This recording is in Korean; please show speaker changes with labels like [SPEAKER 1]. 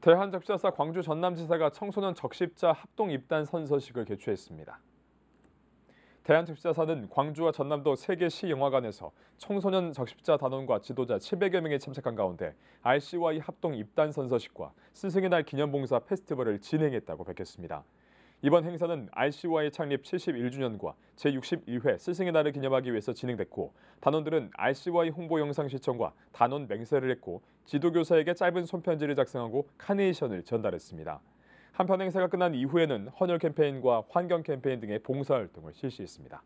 [SPEAKER 1] 대한적십사 광주 전남지사가 청소년 적십자 합동 입단 선서식을 개최했습니다. 대한적십사는 광주와 전남도 3개 시 영화관에서 청소년 적십자 단원과 지도자 700여 명이 참석한 가운데 RCY 합동 입단 선서식과 스승의 날 기념봉사 페스티벌을 진행했다고 밝혔습니다. 이번 행사는 RCY 창립 71주년과 제61회 스승의 날을 기념하기 위해서 진행됐고 단원들은 RCY 홍보 영상 시청과 단원 맹세를 했고 지도교사에게 짧은 손편지를 작성하고 카네이션을 전달했습니다. 한편 행사가 끝난 이후에는 헌혈 캠페인과 환경 캠페인 등의 봉사활동을 실시했습니다.